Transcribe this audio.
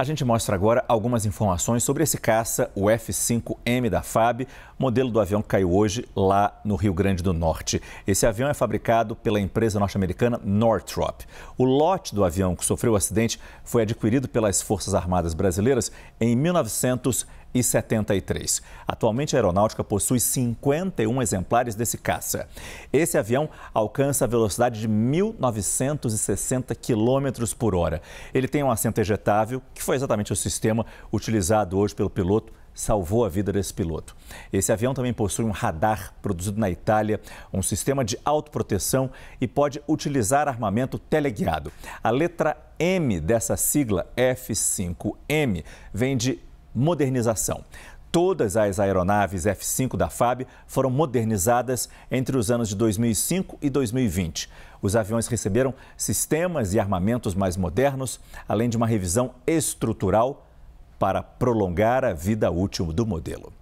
A gente mostra agora algumas informações sobre esse caça, o F-5M da FAB, modelo do avião que caiu hoje lá no Rio Grande do Norte. Esse avião é fabricado pela empresa norte-americana Northrop. O lote do avião que sofreu o acidente foi adquirido pelas Forças Armadas Brasileiras em 1990 e 73. Atualmente, a aeronáutica possui 51 exemplares desse caça. Esse avião alcança a velocidade de 1.960 km por hora. Ele tem um assento ejetável, que foi exatamente o sistema utilizado hoje pelo piloto salvou a vida desse piloto. Esse avião também possui um radar produzido na Itália, um sistema de autoproteção e pode utilizar armamento teleguiado. A letra M dessa sigla F5M vem de modernização. Todas as aeronaves F-5 da FAB foram modernizadas entre os anos de 2005 e 2020. Os aviões receberam sistemas e armamentos mais modernos, além de uma revisão estrutural para prolongar a vida útil do modelo.